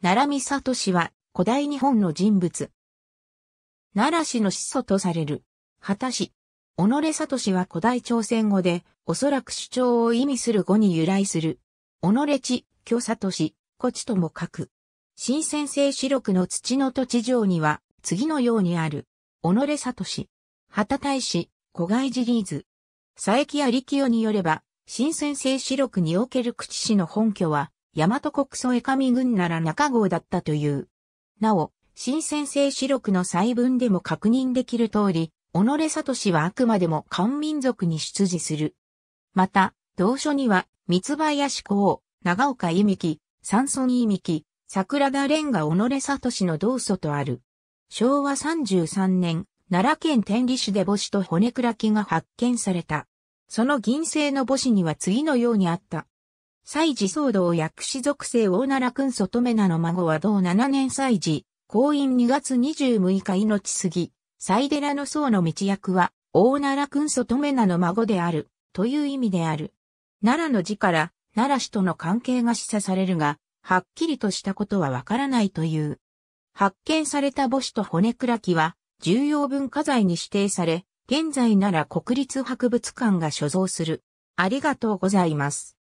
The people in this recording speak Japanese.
奈良美里氏は古代日本の人物。奈良氏の始祖とされる。果たし、己里氏は古代朝鮮語で、おそらく主張を意味する語に由来する。己地、虚里氏、古地とも書く。新鮮性四六の土の土地上には、次のようにある。己里氏、旗大使、古外シリーズ。佐伯や力夫によれば、新鮮性四六における口氏の本拠は、大和国江上軍なら中郷だったという。なお、新先生史録の細文でも確認できる通り、己里氏はあくまでも漢民族に出自する。また、同書には、三林公、長岡伊美紀、三村伊美紀、桜田蓮が己里氏の同祖とある。昭和33年、奈良県天理市で母子と骨倉木が発見された。その銀製の母子には次のようにあった。祭事騒動薬師属性大奈良君外目なの孫は同7年祭事、公院2月26日命すぎ、祭寺の僧の道役は、大奈良君外目なの孫である、という意味である。奈良の字から、奈良氏との関係が示唆されるが、はっきりとしたことはわからないという。発見された母子と骨倉木は、重要文化財に指定され、現在なら国立博物館が所蔵する。ありがとうございます。